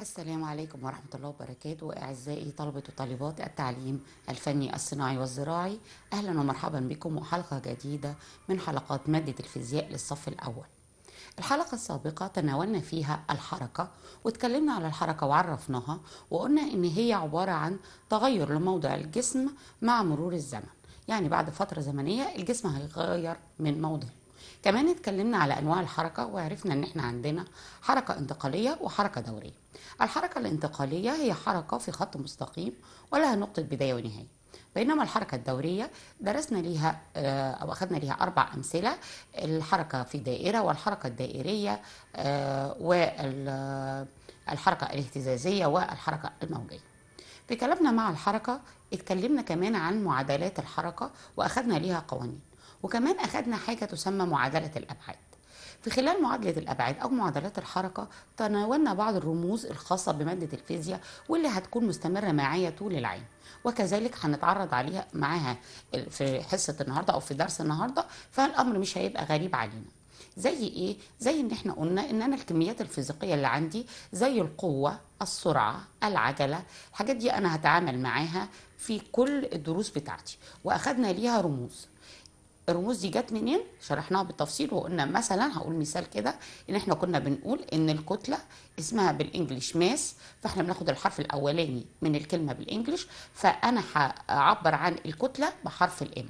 السلام عليكم ورحمة الله وبركاته أعزائي طلبة وطالبات التعليم الفني الصناعي والزراعي أهلا ومرحبا بكم وحلقة جديدة من حلقات مادة الفيزياء للصف الأول الحلقة السابقة تناولنا فيها الحركة واتكلمنا على الحركة وعرفناها وقلنا إن هي عبارة عن تغير لموضع الجسم مع مرور الزمن يعني بعد فترة زمنية الجسم هيغير من موضعه كمان اتكلمنا على انواع الحركه وعرفنا ان احنا عندنا حركه انتقاليه وحركه دوريه الحركه الانتقاليه هي حركه في خط مستقيم ولها نقطه بدايه ونهايه بينما الحركة الدورية درسنا ليها آه، أو أخذنا ليها أربع أمثلة الحركة في دائرة والحركة الدائرية آه، والحركة الاهتزازية والحركة الموجية في كلامنا مع الحركة اتكلمنا كمان عن معادلات الحركة وأخذنا ليها قوانين وكمان أخذنا حاجة تسمى معادلة الأبعاد في خلال معادلة الأبعاد أو معادلات الحركة تناولنا بعض الرموز الخاصة بمادة الفيزياء واللي هتكون مستمرة معايا طول العام وكذلك هنتعرض عليها معاها في حصة النهاردة أو في درس النهاردة فالأمر مش هيبقى غريب علينا زي ايه زي ان احنا قلنا ان انا الكميات الفيزيقيه اللي عندي زي القوه السرعه العجله الحاجات دي انا هتعامل معاها في كل الدروس بتاعتي واخدنا ليها رموز الرموز دي جت منين شرحناها بالتفصيل وقلنا مثلا هقول مثال كده ان احنا كنا بنقول ان الكتله اسمها بالانجلش ماس فاحنا بناخد الحرف الاولاني من الكلمه بالانجلش فانا هعبر عن الكتله بحرف الام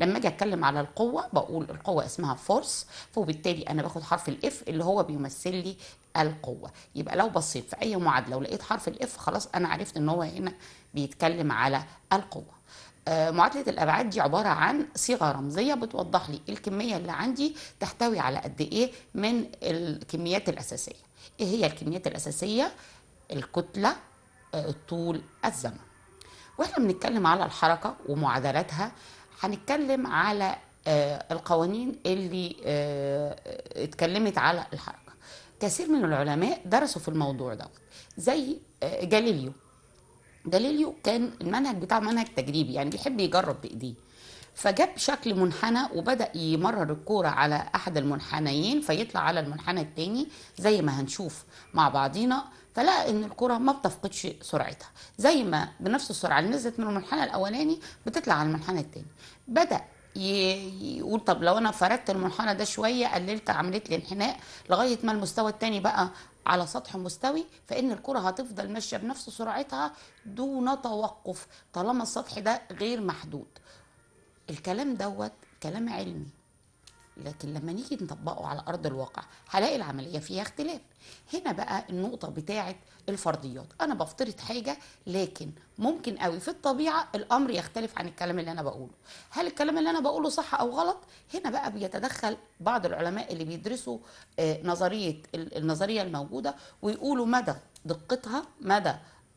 لما اجي اتكلم على القوه بقول القوه اسمها فورس فبالتالي انا باخد حرف الاف اللي هو بيمثل لي القوه يبقى لو بصيت في اي معادله ولقيت حرف الاف خلاص انا عرفت ان هو هنا بيتكلم على القوه آه، معادله الابعاد دي عباره عن صيغه رمزيه بتوضح لي الكميه اللي عندي تحتوي على قد ايه من الكميات الاساسيه ايه هي الكميات الاساسيه الكتله آه، الطول الزمن واحنا بنتكلم على الحركه ومعادلاتها هنتكلم على آه، القوانين اللي اتكلمت على الحركه كثير من العلماء درسوا في الموضوع دوت زي جاليليو جاليليو كان المنهج بتاعه منهج تجريبي يعني بيحب يجرب بايديه فجاب شكل منحنى وبدا يمرر الكوره على احد المنحنيين فيطلع على المنحنى الثاني زي ما هنشوف مع بعضينا فلقى ان الكره ما بتفقدش سرعتها زي ما بنفس السرعه اللي نزلت من المنحنى الاولاني بتطلع على المنحنى الثاني بدا يقول طب لو انا فردت المنحنى ده شويه قللت عملت لي انحناء لغايه ما المستوى الثاني بقى على سطح مستوي فإن الكرة هتفضل ماشية بنفس سرعتها دون توقف طالما السطح ده غير محدود الكلام دوت كلام علمي لكن لما نيجي نطبقه على أرض الواقع هلاقي العملية فيها اختلاف هنا بقى النقطة بتاعة الفرضيات أنا بفترض حاجة لكن ممكن قوي في الطبيعة الأمر يختلف عن الكلام اللي أنا بقوله هل الكلام اللي أنا بقوله صح أو غلط هنا بقى بيتدخل بعض العلماء اللي بيدرسوا آه، نظرية النظرية الموجودة ويقولوا مدى دقتها مدى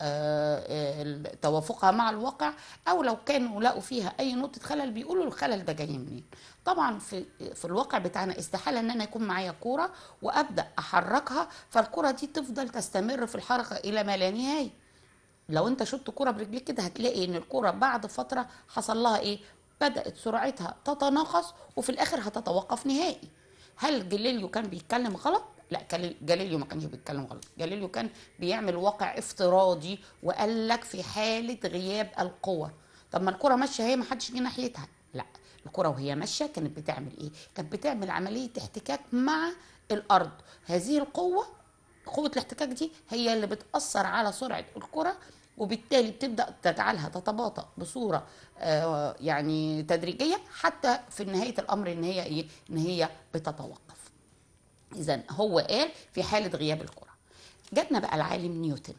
آه، آه، توافقها مع الواقع او لو كانوا لقوا فيها اي نقطه خلل بيقولوا الخلل ده جاي منين طبعا في في الواقع بتاعنا استحاله ان انا يكون معايا كوره وابدا احركها فالكوره دي تفضل تستمر في الحركه الى ما لا نهايه لو انت شطت كوره برجليك كده هتلاقي ان الكوره بعد فتره حصل لها ايه بدات سرعتها تتناقص وفي الاخر هتتوقف نهائي هل جليليو كان بيتكلم غلط لا جاليليو ما كانش بيتكلم غلط جاليليو كان بيعمل واقع افتراضي وقال لك في حاله غياب القوه طب ما الكره ماشيه هي ما حدش جه ناحيتها لا الكره وهي ماشيه كانت بتعمل ايه كانت بتعمل عمليه احتكاك مع الارض هذه القوه قوه الاحتكاك دي هي اللي بتاثر على سرعه الكره وبالتالي بتبدا تجعلها تتباطا بصوره آه، يعني تدريجيه حتى في نهايه الامر ان هي ايه ان هي بتتوقف اذا هو قال في حاله غياب الكره جاتنا بقى العالم نيوتن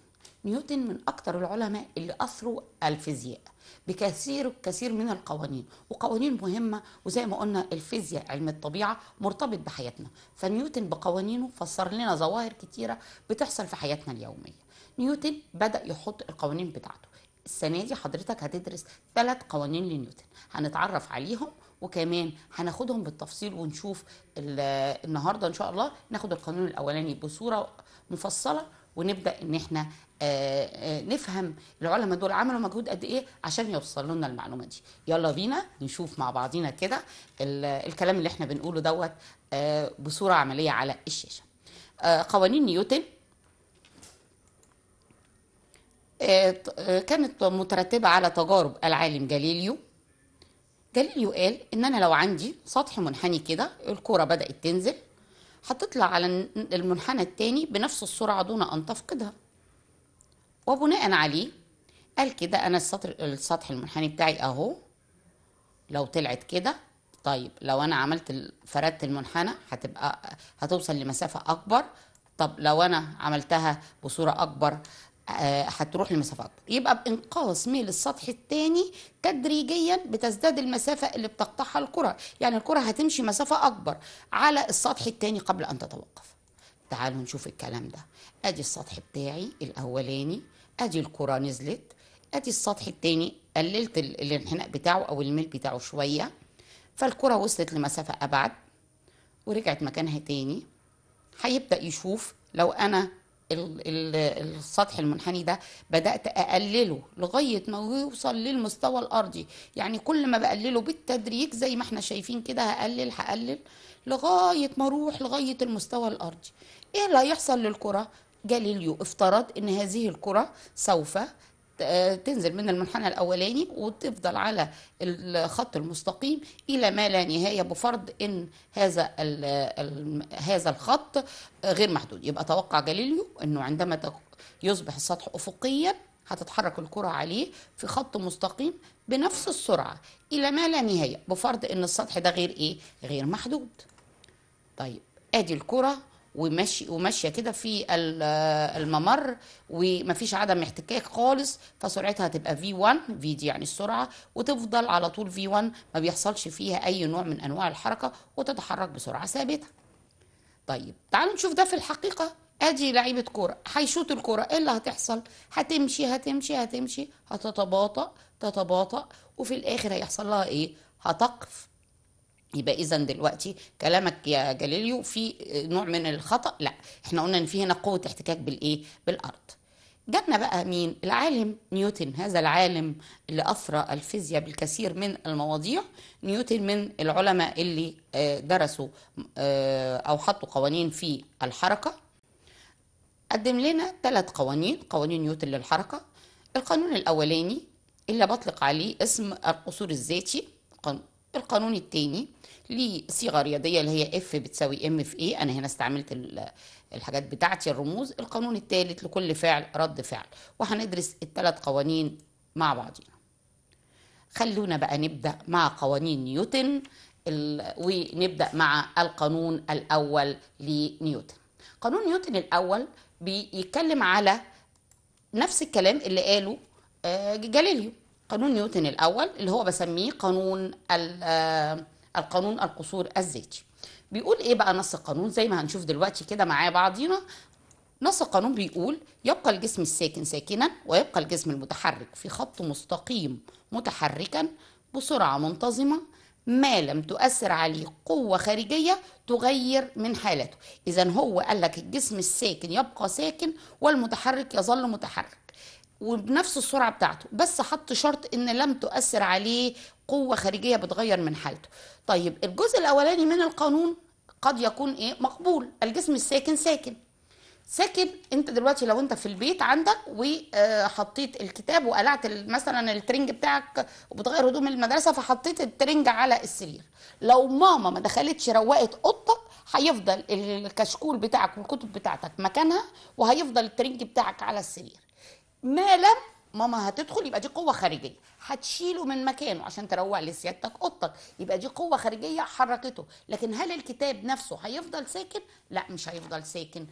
نيوتن من اكتر العلماء اللي اثروا الفيزياء بكثير كثير من القوانين وقوانين مهمه وزي ما قلنا الفيزياء علم الطبيعه مرتبط بحياتنا فنيوتن بقوانينه فسر لنا ظواهر كتيره بتحصل في حياتنا اليوميه نيوتن بدا يحط القوانين بتاعته السنه دي حضرتك هتدرس ثلاث قوانين لنيوتن هنتعرف عليهم وكمان هناخدهم بالتفصيل ونشوف النهارده ان شاء الله ناخد القانون الاولاني بصوره مفصله ونبدا ان احنا آه، آه، نفهم العلماء دول عملوا مجهود قد ايه عشان يوصلوا لنا المعلومه دي يلا بينا نشوف مع بعضينا كده الكلام اللي احنا بنقوله دوت آه، بصوره عمليه على الشاشه قوانين نيوتن كانت مترتبه على تجارب العالم جاليليو جاليليو قال ان انا لو عندي سطح منحني كده الكره بدات تنزل هتطلع على المنحنى الثاني بنفس السرعة دون أن تفقدها وبناء عليه قال كده أنا السطر السطح المنحني بتاعي أهو لو طلعت كده طيب لو أنا عملت فردت المنحنى هتبقى هتوصل لمسافة أكبر طب لو أنا عملتها بصورة أكبر آه، هتروح لمسافه يبقى بانقاص ميل السطح الثاني تدريجيا بتزداد المسافه اللي بتقطعها الكره يعني الكره هتمشي مسافه اكبر على السطح الثاني قبل ان تتوقف تعالوا نشوف الكلام ده ادي السطح بتاعي الاولاني ادي الكره نزلت ادي السطح الثاني قللت الانحناء بتاعه او الميل بتاعه شويه فالكره وصلت لمسافه ابعد ورجعت مكانها تاني هيبدا يشوف لو انا السطح المنحني ده بدات اقلله لغايه ما يوصل للمستوى الارضي يعني كل ما بقلله بالتدريج زي ما احنا شايفين كده هقلل هقلل لغايه ما اروح لغايه المستوى الارضي ايه اللي هيحصل للكره جاليليو افترض ان هذه الكره سوف تنزل من المنحنى الاولاني وتفضل على الخط المستقيم الى ما لا نهايه بفرض ان هذا هذا الخط غير محدود يبقى توقع جاليليو انه عندما يصبح السطح افقيا هتتحرك الكرة عليه في خط مستقيم بنفس السرعة إلى ما لا نهاية بفرض إن السطح ده غير إيه؟ غير محدود. طيب آدي الكرة وماشي وماشيه كده في الممر ومفيش عدم احتكاك خالص فسرعتها هتبقى في 1 في دي يعني السرعه وتفضل على طول في 1 ما بيحصلش فيها اي نوع من انواع الحركه وتتحرك بسرعه ثابته. طيب تعالوا نشوف ده في الحقيقه ادي لعيبه كوره هيشوط الكوره ايه اللي هتحصل؟ هتمشي هتمشي هتمشي هتتباطأ تتباطأ وفي الاخر هيحصل لها ايه؟ هتقف يبقى اذا دلوقتي كلامك يا جاليليو في نوع من الخطا لا احنا قلنا ان في هنا قوه احتكاك بالايه بالارض جاتنا بقى مين العالم نيوتن هذا العالم اللي اثرى الفيزياء بالكثير من المواضيع نيوتن من العلماء اللي آه، درسوا آه، او حطوا قوانين في الحركه قدم لنا ثلاث قوانين قوانين نيوتن للحركه القانون الاولاني اللي بطلق عليه اسم القصور الذاتي القانون الثاني لصيغه رياضيه اللي هي اف بتساوي ام في ايه انا هنا استعملت الحاجات بتاعتي الرموز القانون الثالث لكل فعل رد فعل وهندرس الثلاث قوانين مع بعضينا خلونا بقى نبدا مع قوانين نيوتن ونبدا مع القانون الاول لنيوتن قانون نيوتن الاول بيتكلم على نفس الكلام اللي قاله آه، جاليليو قانون نيوتن الاول اللي هو بسميه قانون آه، القانون القصور الذاتي بيقول ايه بقى نص القانون زي ما هنشوف دلوقتي كده معايا بعضينا نص القانون بيقول يبقى الجسم الساكن ساكنا ويبقى الجسم المتحرك في خط مستقيم متحركا بسرعه منتظمه ما لم تؤثر عليه قوة خارجية تغير من حالته إذا هو قال لك الجسم الساكن يبقى ساكن والمتحرك يظل متحرك وبنفس السرعه بتاعته بس حط شرط ان لم تؤثر عليه قوه خارجيه بتغير من حالته طيب الجزء الاولاني من القانون قد يكون ايه مقبول الجسم الساكن ساكن ساكن انت دلوقتي لو انت في البيت عندك وحطيت الكتاب وقلعت مثلا الترنج بتاعك وبتغير هدوم المدرسه فحطيت الترنج على السرير لو ماما ما دخلتش روقت اوضتك هيفضل الكشكول بتاعك والكتب بتاعتك مكانها وهيفضل الترنج بتاعك على السرير ما لم ماما هتدخل يبقى دي قوة خارجية هتشيله من مكانه عشان تروق لسيادتك اوضتك يبقى دي قوة خارجية حركته لكن هل الكتاب نفسه هيفضل ساكن لا مش هيفضل ساكن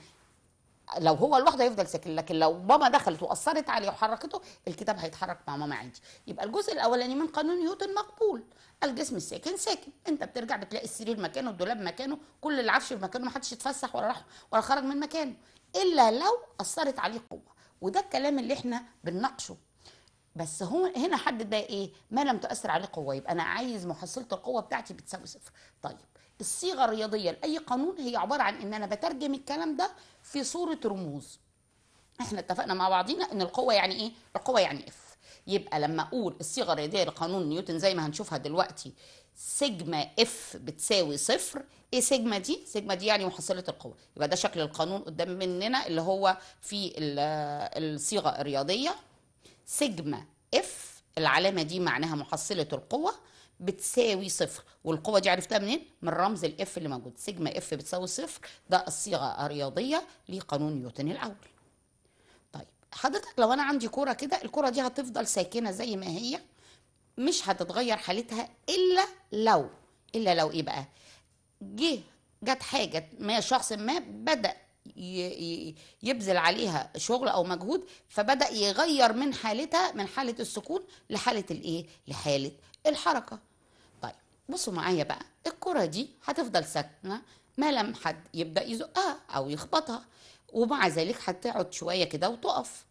لو هو لوحده هيفضل ساكن لكن لو ماما دخلت واثرت عليه وحركته الكتاب هيتحرك مع ماما عادي يبقى الجزء الاولاني من قانون نيوتن مقبول الجسم الساكن ساكن انت بترجع بتلاقي السرير مكانه الدولاب مكانه كل العفش في مكانه محدش اتفسح ولا راح ولا خرج من مكانه الا لو اثرت عليه قوه وده الكلام اللي احنا بنناقشه بس هو هنا حدد بقى ايه ما لم تؤثر عليه قوه يبقى انا عايز محصله القوه بتاعتي بتساوي صفر طيب الصيغه الرياضيه لاي قانون هي عباره عن ان انا بترجم الكلام ده في صوره رموز احنا اتفقنا مع بعضينا ان القوه يعني ايه القوه يعني اف يبقى لما اقول الصيغه الرياضيه لقانون نيوتن زي ما هنشوفها دلوقتي سيجما اف بتساوي صفر ايه سيجما دي سيجما دي يعني محصله القوه يبقى ده شكل القانون قدام مننا اللي هو في الصيغه الرياضيه سيجما اف العلامه دي معناها محصله القوه بتساوي صفر والقوة دي عرفتها منين؟ من رمز الاف اللي موجود سيجما اف بتساوي صفر ده الصيغة الرياضية لقانون نيوتن الأول طيب حضرتك لو أنا عندي كرة كده الكرة دي هتفضل ساكنة زي ما هي مش هتتغير حالتها الا لو الا لو ايه بقى جه جت حاجه ما شخص ما بدا يبذل عليها شغل او مجهود فبدا يغير من حالتها من حاله السكون لحاله الايه لحاله الحركه طيب بصوا معايا بقى الكره دي هتفضل ساكنه ما لم حد يبدا يزقها او يخبطها ومع ذلك هتقعد شويه كده وتقف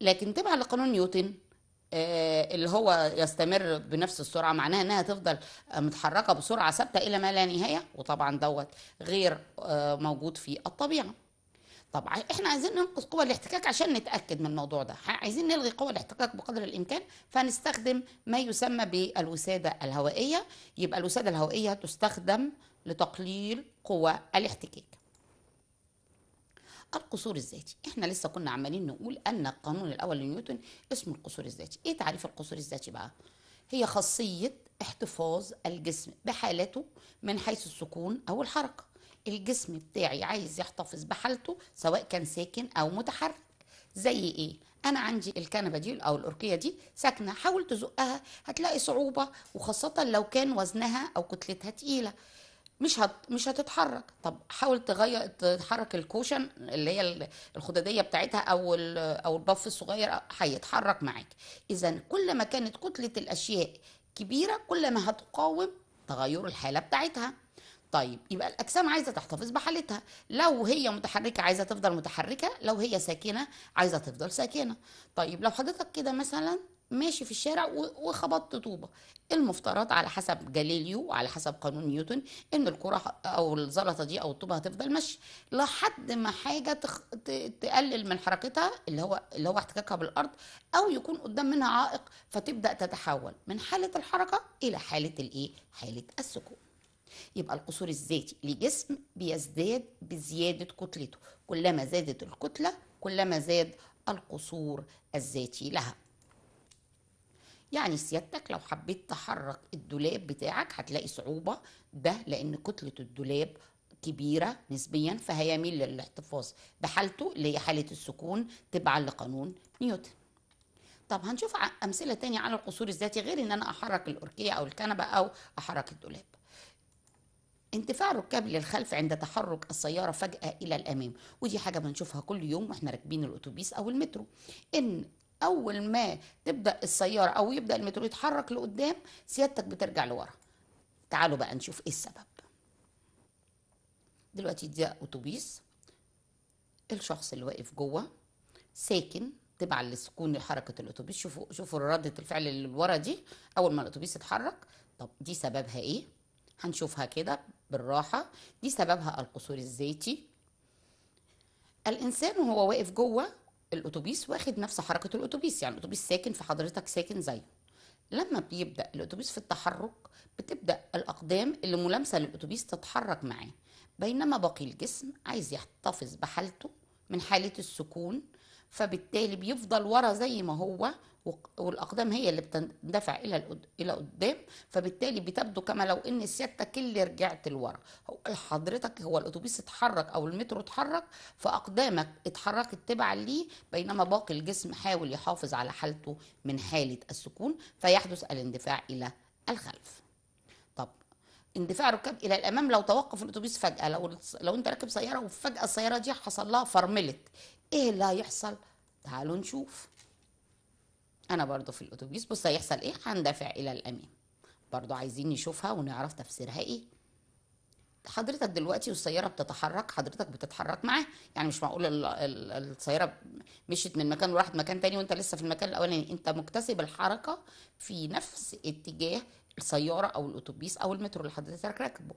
لكن تبع لقانون نيوتن آه، اللي هو يستمر بنفس السرعه معناها انها تفضل آه، متحركه بسرعه ثابته الى ما لا نهايه وطبعا دوت غير آه، موجود في الطبيعه طبعا احنا عايزين ننقص قوى الاحتكاك عشان نتاكد من الموضوع ده عايزين نلغي قوى الاحتكاك بقدر الامكان فنستخدم ما يسمى بالوساده الهوائيه يبقى الوساده الهوائيه تستخدم لتقليل قوى الاحتكاك القصور الذاتي احنا لسه كنا عمالين نقول ان القانون الاول لنيوتن اسمه القصور الذاتي ايه تعريف القصور الذاتي بقى هي خاصيه احتفاظ الجسم بحالته من حيث السكون او الحركه الجسم بتاعي عايز يحتفظ بحالته سواء كان ساكن او متحرك زي ايه انا عندي الكنبه دي او الاركيه دي ساكنه حاول تزقها هتلاقي صعوبه وخاصه لو كان وزنها او كتلتها تقيله مش هت... مش هتتحرك طب حاول تغير تحرك الكوشن اللي هي الخداديه بتاعتها او ال... او البف الصغير هيتحرك معاك اذا كل ما كانت كتله الاشياء كبيره كل ما هتقاوم تغير الحاله بتاعتها طيب يبقى الاجسام عايزه تحتفظ بحالتها لو هي متحركه عايزه تفضل متحركه لو هي ساكنه عايزه تفضل ساكنه طيب لو حضرتك كده مثلا ماشي في الشارع وخبطت طوبه المفترض على حسب جاليليو وعلى حسب قانون نيوتن ان الكره او الزلطه دي او الطوبه هتفضل ماشيه لحد ما حاجه تخ... ت... تقلل من حركتها اللي هو اللي هو احتكاكها بالارض او يكون قدام منها عائق فتبدا تتحول من حاله الحركه الى حاله الايه حاله السكون يبقى القصور الذاتي لجسم بيزداد بزياده كتلته كلما زادت الكتله كلما زاد القصور الذاتي لها يعني سيادتك لو حبيت تحرك الدولاب بتاعك هتلاقي صعوبة ده لأن كتلة الدولاب كبيرة نسبيا فهيميل للاحتفاظ بحالته اللي هي حالة السكون تبعا لقانون نيوتن طب هنشوف أمثلة تانية على القصور الذاتي غير إن أنا أحرك الأركية أو الكنبة أو أحرك الدولاب انتفاع الركاب للخلف عند تحرك السيارة فجأة إلى الأمام ودي حاجة بنشوفها كل يوم واحنا راكبين الأتوبيس أو المترو إن اول ما تبدا السياره او يبدا المترو يتحرك لقدام سيادتك بترجع لورا تعالوا بقى نشوف ايه السبب دلوقتي ده اتوبيس الشخص اللي واقف جوه ساكن تبع لسكون حركه الاتوبيس شوفوا شوفوا رده الفعل اللي ورا دي اول ما الاتوبيس اتحرك طب دي سببها ايه هنشوفها كده بالراحه دي سببها القصور الذاتي الانسان وهو واقف جوه الاتوبيس واخد نفس حركه الاتوبيس يعني الاتوبيس ساكن في حضرتك ساكن زيه لما بيبدا الاتوبيس في التحرك بتبدا الاقدام اللي ملامسه للاتوبيس تتحرك معاه بينما باقي الجسم عايز يحتفظ بحالته من حاله السكون فبالتالي بيفضل ورا زي ما هو والاقدام هي اللي بتندفع الى الى قدام فبالتالي بتبدو كما لو ان سيادتك اللي رجعت لورا حضرتك هو الاتوبيس اتحرك او المترو اتحرك فاقدامك اتحركت تبعا ليه بينما باقي الجسم حاول يحافظ على حالته من حاله السكون فيحدث الاندفاع الى الخلف طب اندفاع الركاب الى الامام لو توقف الاتوبيس فجاه لو لو انت راكب سياره وفجاه السياره دي حصل لها فرملت ايه اللي هيحصل تعالوا نشوف انا برضو في الاتوبيس بص هيحصل ايه هندفع الى الامام برضو عايزين نشوفها ونعرف تفسيرها ايه حضرتك دلوقتي والسياره بتتحرك حضرتك بتتحرك معاه يعني مش معقول السياره مشيت من مكان وراحت مكان تاني وانت لسه في المكان الاولاني انت مكتسب الحركه في نفس اتجاه السياره او الاتوبيس او المترو اللي حضرتك راكبه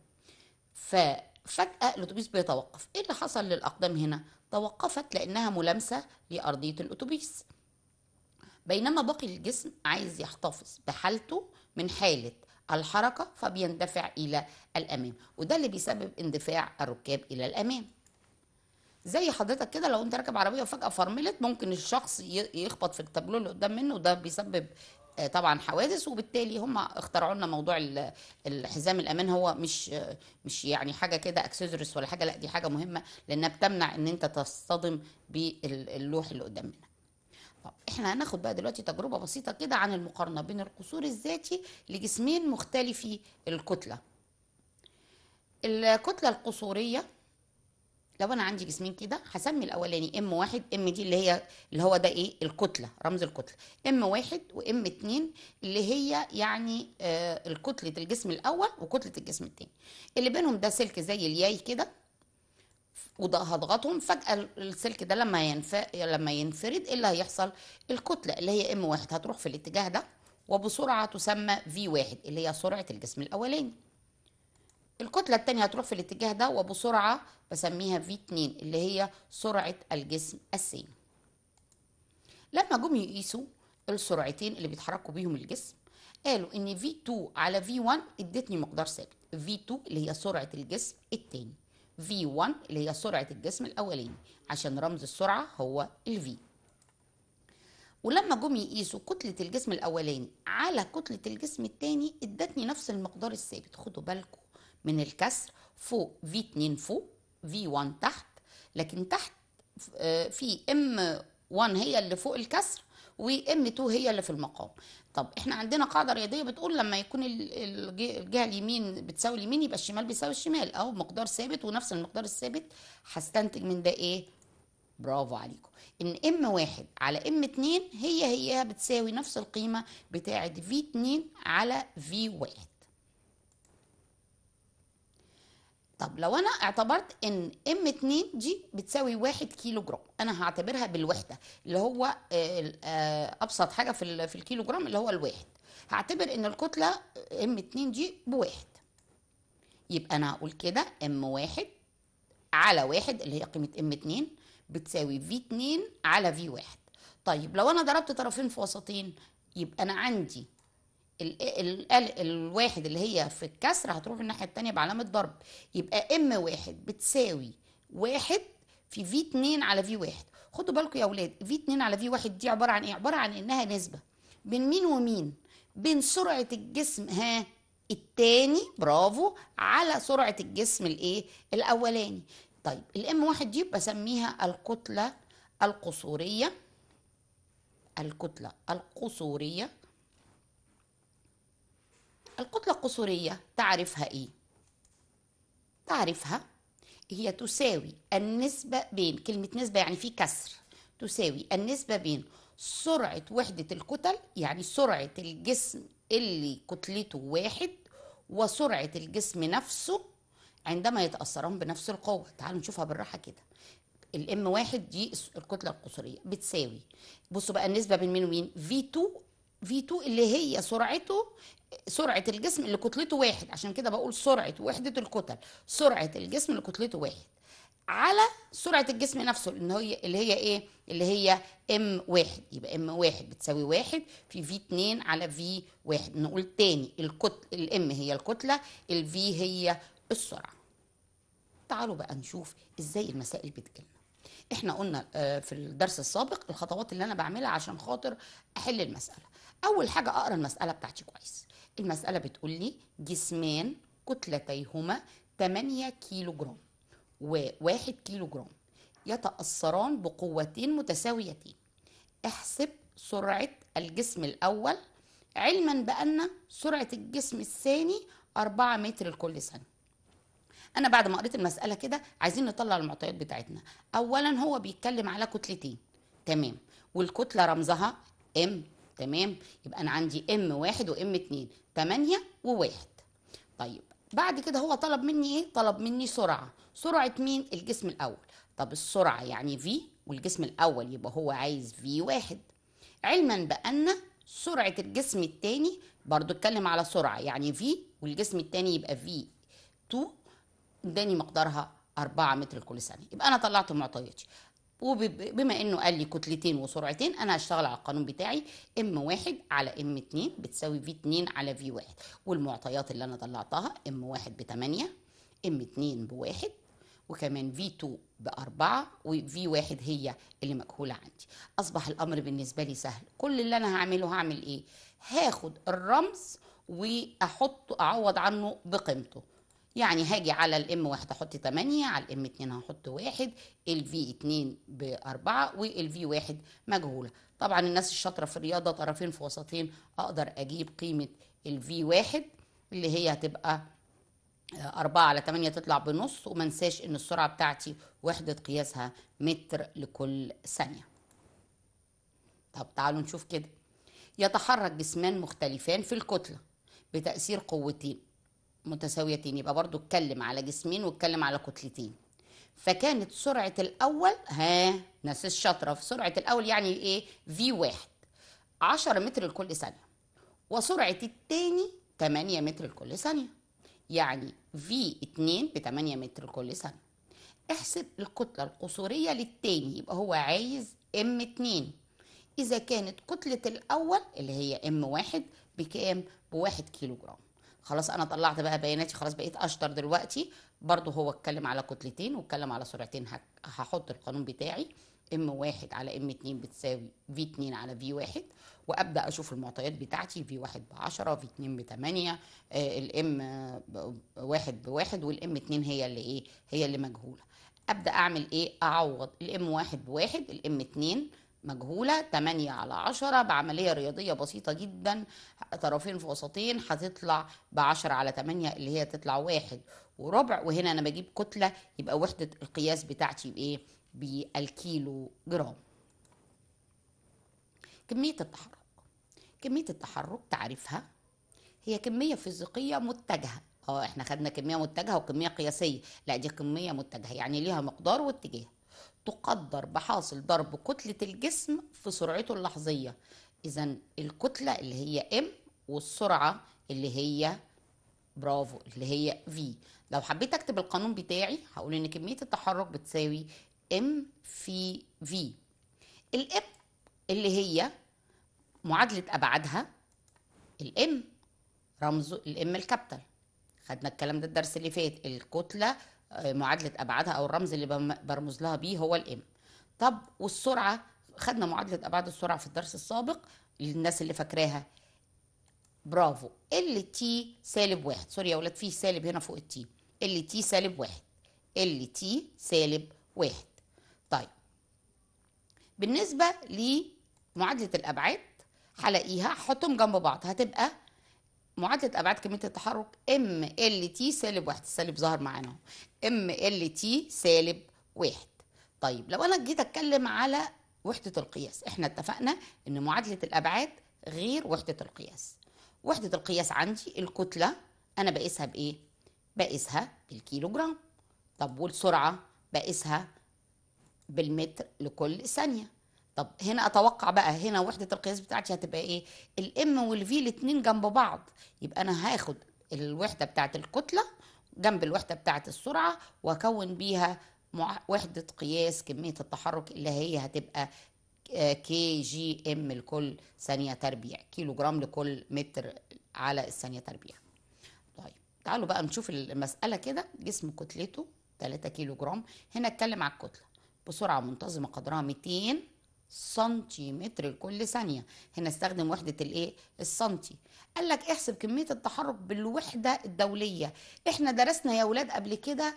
ففجاه الاتوبيس بيتوقف ايه اللي حصل للاقدام هنا توقفت لأنها ملامسة لأرضية الأتوبيس بينما باقي الجسم عايز يحتفظ بحالته من حالة الحركة فبيندفع إلى الأمام وده اللي بيسبب اندفاع الركاب إلى الأمام زي حضرتك كده لو انت راكب عربيه وفجاه فرملت ممكن الشخص يخبط في التابلو اللي قدام منه وده بيسبب آه، طبعا حوادث وبالتالي هم اخترعوا لنا موضوع الحزام الامان هو مش مش يعني حاجه كده اكسسوارز ولا حاجه لا دي حاجه مهمه لانها بتمنع ان انت تصطدم باللوح اللي قدام منك احنا هناخد بقى دلوقتي تجربه بسيطه كده عن المقارنه بين القصور الذاتي لجسمين مختلفي الكتله الكتله القصوريه لو انا عندي جسمين كده هسمي الاولاني ام واحد ام دي اللي هي اللي هو ده ايه الكتله رمز الكتله ام واحد وام اتنين اللي هي يعني آه الكتله الجسم الاول وكتله الجسم التاني اللي بينهم ده سلك زي الياي كده وده هضغطهم فجاه السلك ده لما ينف لما ينفرد ايه اللي هيحصل الكتله اللي هي ام واحد هتروح في الاتجاه ده وبسرعه تسمى في واحد اللي هي سرعه الجسم الاولاني الكتلة التانية هتروح في الاتجاه ده وبسرعة بسميها V2 اللي هي سرعة الجسم السين لما جم يقيسوا السرعتين اللي بيتحركوا بيهم الجسم قالوا ان V2 على V1 ادتني مقدار ثابت V2 اللي هي سرعة الجسم التاني V1 اللي هي سرعة الجسم الأولاني عشان رمز السرعة هو الـ V ولما جم يقيسوا كتلة الجسم الأولاني على كتلة الجسم التاني ادتني نفس المقدار الثابت خدوا بالكم من الكسر فوق V2 فوق V1 تحت لكن تحت آه، في M1 هي اللي فوق الكسر وM2 هي اللي في المقام طب احنا عندنا قاعده رياضيه بتقول لما يكون الجهه اليمين بتساوي اليمين يبقى الشمال بيساوي الشمال او مقدار ثابت ونفس المقدار الثابت هستنتج من ده ايه برافو عليكم ان ام واحد على ام اتنين هي هي بتساوي نفس القيمه بتاعه في اتنين على في واحد طب لو انا اعتبرت ان ام 2 دي بتساوي 1 كيلو جرام انا هعتبرها بالوحده اللي هو آه، آه، ابسط حاجه في في الكيلو جرام اللي هو الواحد هعتبر ان الكتله ام 2 دي بواحد يبقى انا هقول كده ام واحد على واحد اللي هي قيمه ام 2 بتساوي في 2 على في واحد طيب لو انا ضربت طرفين في وسطين يبقى انا عندي ال ال الواحد اللي هي في الكسر هتروح الناحية التانية بعلامة ضرب يبقى ام واحد بتساوي واحد في في اتنين على في واحد خدوا بالكم يا اولاد في اتنين على في واحد دي عبارة عن ايه عبارة عن انها نسبة بين مين ومين بين سرعة الجسم ها التاني برافو على سرعة الجسم الايه الاولاني طيب الام واحد دي بسميها الكتلة القصورية الكتلة القصورية الكتلة القصورية تعرفها إيه؟ تعرفها هي تساوي النسبة بين كلمة نسبة يعني في كسر تساوي النسبة بين سرعة وحدة الكتل يعني سرعة الجسم اللي كتلته واحد وسرعة الجسم نفسه عندما يتأثران بنفس القوة تعالوا نشوفها بالراحة كده الام واحد دي الكتلة القصرية بتساوي بصوا بقى النسبة بين مين ومين في 2 في 2 اللي هي سرعته سرعة الجسم اللي كتلته واحد عشان كده بقول سرعة وحدة الكتل سرعة الجسم اللي كتلته واحد على سرعة الجسم نفسه اللي هي اللي هي ايه؟ اللي هي ام واحد يبقى ام واحد بتساوي واحد في في اتنين على في واحد نقول تاني الكتل الام هي الكتلة الفي هي السرعة. تعالوا بقى نشوف ازاي المسائل بتجيلنا. احنا قلنا آه، في الدرس السابق الخطوات اللي انا بعملها عشان خاطر احل المساله اول حاجه اقرا المساله بتاعتي كويس المساله بتقول لي جسمان كتلتيهما 8 كيلو جرام و1 كيلو جرام يتأثران بقوتين متساويتين احسب سرعة الجسم الأول علما بأن سرعة الجسم الثاني 4 متر لكل ثانية انا بعد ما قريت المساله كده عايزين نطلع المعطيات بتاعتنا اولا هو بيتكلم على كتلتين تمام والكتله رمزها ام تمام يبقى انا عندي ام واحد وام اتنين تمانية وواحد طيب بعد كده هو طلب مني ايه طلب مني سرعه سرعه مين الجسم الاول طب السرعه يعني في والجسم الاول يبقى هو عايز في واحد علما بان سرعه الجسم الثاني برضو اتكلم على سرعه يعني في والجسم الثاني يبقى في 2 اداني مقدارها 4 متر كل ثانيه يبقى انا طلعت معطياتي وبما انه قال لي كتلتين وسرعتين انا هشتغل على القانون بتاعي ام واحد على ام اتنين بتساوي في اتنين على في واحد والمعطيات اللي انا طلعتها ام واحد بتمانية ام اتنين بواحد وكمان في 2 بأربعة وفي واحد هي اللي مجهولة عندي أصبح الأمر بالنسبة لي سهل كل اللي أنا هعمله هعمل إيه هاخد الرمز وأحط أعوض عنه بقيمته يعني هاجي على الام واحد احط 8 على الام 2 هحط 1 الفي 2 ب 4 والفي 1 مجهوله طبعا الناس الشاطره في الرياضه طرفين في وسطين اقدر اجيب قيمه الفي 1 اللي هي هتبقى 4 على 8 تطلع بنص وما انساش ان السرعه بتاعتي وحده قياسها متر لكل ثانيه طب تعالوا نشوف كده يتحرك جسمان مختلفان في الكتله بتاثير قوتين متساويتين يبقى برضو اتكلم على جسمين واتكلم على كتلتين فكانت سرعة الأول ها ناس الشاطرة في سرعة الأول يعني إيه في واحد 10 متر لكل ثانية وسرعة الثاني 8 متر لكل ثانية يعني في 2 ب 8 متر لكل ثانية احسب الكتلة القصورية للثاني يبقى هو عايز ام 2 إذا كانت كتلة الأول اللي هي ام 1 بكام؟ بواحد كيلو جرام خلاص انا طلعت بقى بياناتي خلاص بقيت اشطر دلوقتي برضو هو اتكلم على كتلتين واتكلم على سرعتين هحط القانون بتاعي ام واحد على ام اتنين بتساوي في اتنين على في واحد وابدا اشوف المعطيات بتاعتي في واحد بعشرة في اتنين بتمانية 8 آه، الام واحد بواحد والام اتنين هي اللي ايه هي اللي مجهولة ابدا اعمل ايه اعوض الام واحد بواحد الام اتنين مجهولة 8 على 10 بعملية رياضية بسيطة جدا طرفين في وسطين هتطلع ب 10 على 8 اللي هي تطلع واحد وربع وهنا أنا بجيب كتلة يبقى وحدة القياس بتاعتي بإيه؟ بالكيلو جرام كمية التحرك كمية التحرك تعريفها هي كمية فيزيقية متجهة اه احنا خدنا كمية متجهة وكمية قياسية لا دي كمية متجهة يعني ليها مقدار واتجاه تقدر بحاصل ضرب كتلة الجسم في سرعته اللحظية إذا الكتلة اللي هي M والسرعة اللي هي برافو اللي هي V لو حبيت أكتب القانون بتاعي هقول إن كمية التحرك بتساوي M في V الإب اللي هي معادلة أبعادها الام رمزه الام الكابتل خدنا الكلام ده الدرس اللي فات الكتلة معادله ابعادها او الرمز اللي برمز لها بيه هو الام طب والسرعه خدنا معادله ابعاد السرعه في الدرس السابق للناس اللي فاكراها برافو ال تي سالب واحد سوري يا ولاد في سالب هنا فوق التي ال تي سالب واحد ال تي سالب واحد طيب بالنسبه لمعادله الابعاد هلاقيها حطهم جنب بعض هتبقى معادله ابعاد كميه التحرك ام ال تي سالب واحد السالب ظهر معانا اهو ام ال تي سالب واحد طيب لو انا جيت اتكلم على وحده القياس احنا اتفقنا ان معادله الابعاد غير وحده القياس وحده القياس عندي الكتله انا بقيسها بايه بقيسها بالكيلو جرام طب والسرعه بقيسها بالمتر لكل ثانيه طب هنا اتوقع بقى هنا وحده القياس بتاعتي هتبقى ايه الام والفي الاثنين جنب بعض يبقى انا هاخد الوحده بتاعت الكتله جنب الوحده بتاعت السرعه واكون بيها وحده قياس كميه التحرك اللي هي هتبقى كي جي ام لكل ثانيه تربيع كيلو جرام لكل متر على الثانيه تربيع طيب تعالوا بقى نشوف المساله كده جسم كتلته 3 كيلو جرام هنا اتكلم على الكتله بسرعه منتظمه قدرها 200 سنتيمتر لكل ثانيه هنا استخدم وحده الايه السنتي قال لك احسب كميه التحرك بالوحده الدوليه احنا درسنا يا ولاد قبل كده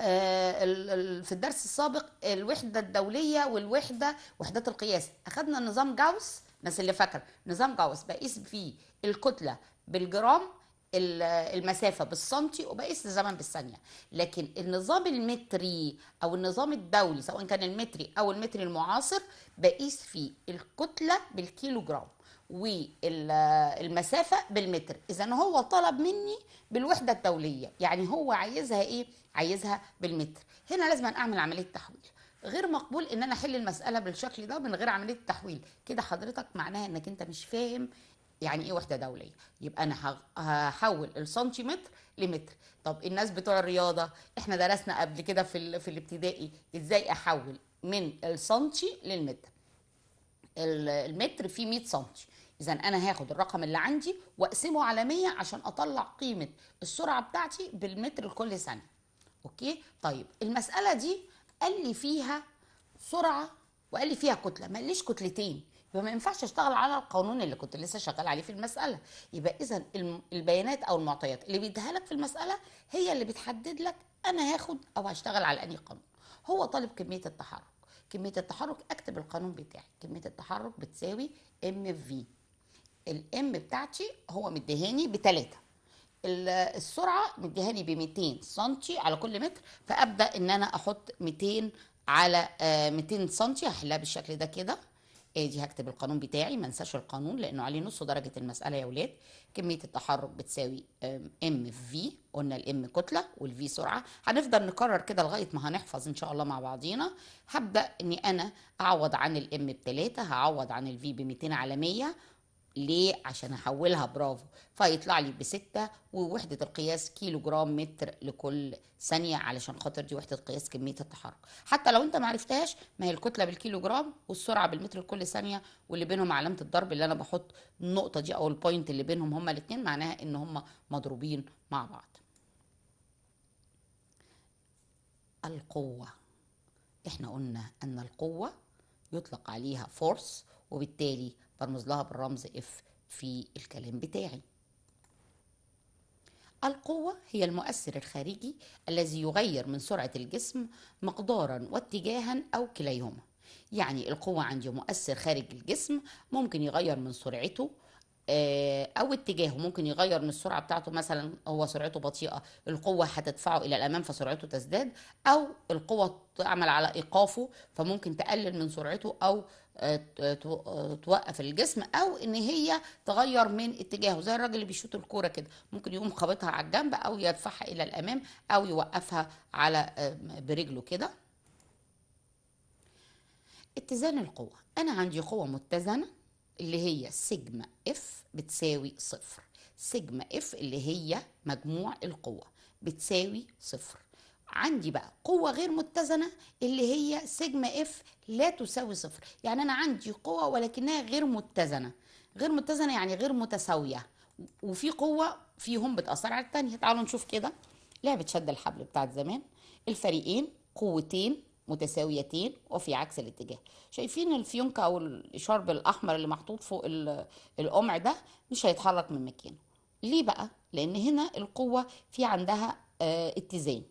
آه، في الدرس السابق الوحده الدوليه والوحده وحدات القياس اخدنا نظام جاوس الناس اللي فاكره نظام جاوس بقيس فيه الكتله بالجرام المسافه بالسنتي وبقيس الزمن بالثانيه لكن النظام المتري او النظام الدولي سواء كان المتري او المتري المعاصر بقيس فيه الكتله بالكيلو جرام والمسافه بالمتر اذا هو طلب مني بالوحده الدوليه يعني هو عايزها ايه عايزها بالمتر هنا لازم اعمل عمليه تحويل غير مقبول ان انا احل المساله بالشكل ده من غير عمليه تحويل كده حضرتك معناها انك انت مش فاهم يعني ايه وحده دوليه يبقى انا هحول السنتيمتر لمتر طب الناس بتوع الرياضه احنا درسنا قبل كده في في الابتدائي ازاي احول من السنتي للمتر المتر فيه 100 سنتي اذا انا هاخد الرقم اللي عندي واقسمه على 100 عشان اطلع قيمه السرعه بتاعتي بالمتر لكل ثانيه اوكي طيب المساله دي قال لي فيها سرعه وقال لي فيها كتله ما قاليش كتلتين يبقى ما ينفعش اشتغل على القانون اللي كنت لسه شغال عليه في المساله يبقى اذا البيانات او المعطيات اللي بيديها لك في المساله هي اللي بتحدد لك انا هاخد او هشتغل على انهي قانون هو طالب كميه التحرك كميه التحرك اكتب القانون بتاعي كميه التحرك بتساوي ام في الام بتاعتي هو مديهاني بتلاتة السرعه مديهاني ب 200 سنتي على كل متر فابدا ان انا احط 200 على 200 آه، سنتي هحلها بالشكل ده كده ادي إيه، هكتب القانون بتاعي ما انساش القانون لانه عليه نص درجه المساله يا ولاد كميه التحرك بتساوي ام في في قلنا الام كتله والفي سرعه هنفضل نكرر كده لغايه ما هنحفظ ان شاء الله مع بعضينا هبدا اني انا اعوض عن الام 3 هعوض عن الفي ب 200 على 100 ليه عشان احولها برافو فيطلع لي بستة ووحدة القياس كيلو جرام متر لكل ثانية علشان خاطر دي وحدة قياس كمية التحرك حتى لو انت معرفتهاش ما هي الكتلة بالكيلو جرام والسرعة بالمتر لكل ثانية واللي بينهم علامة الضرب اللي انا بحط النقطة دي او البوينت اللي بينهم هما الاتنين معناها ان هما مضروبين مع بعض القوة احنا قلنا ان القوة يطلق عليها فورس وبالتالي هرمز لها بالرمز اف في الكلام بتاعي القوة هي المؤثر الخارجي الذي يغير من سرعة الجسم مقدارا واتجاها أو كليهما يعني القوة عندي مؤثر خارج الجسم ممكن يغير من سرعته آه، او اتجاهه ممكن يغير من السرعه بتاعته مثلا هو سرعته بطيئه القوه هتدفعه الى الامام فسرعته تزداد او القوه تعمل على ايقافه فممكن تقلل من سرعته او آه، آه، توقف الجسم او ان هي تغير من اتجاهه زي الراجل اللي بيشوط الكوره كده ممكن يقوم خابطها على الجنب او يدفعها الى الامام او يوقفها على آه، برجله كده اتزان القوه انا عندي قوه متزنه اللي هي سيجما اف بتساوي صفر سيجما اف اللي هي مجموع القوه بتساوي صفر عندي بقى قوة غير متزنة اللي هي سيجما اف لا تساوي صفر يعني أنا عندي قوة ولكنها غير متزنة غير متزنة يعني غير متساوية وفي قوة فيهم بتأثر على التانية تعالوا نشوف كده لعبة شد الحبل بتاعت زمان الفريقين قوتين متساويتين وفي عكس الاتجاه شايفين الفيونكة أو الشرب الأحمر اللي محطوط فوق القمع ده مش هيتحرك من مكانه ليه بقى؟ لأن هنا القوة في عندها آه، اتزان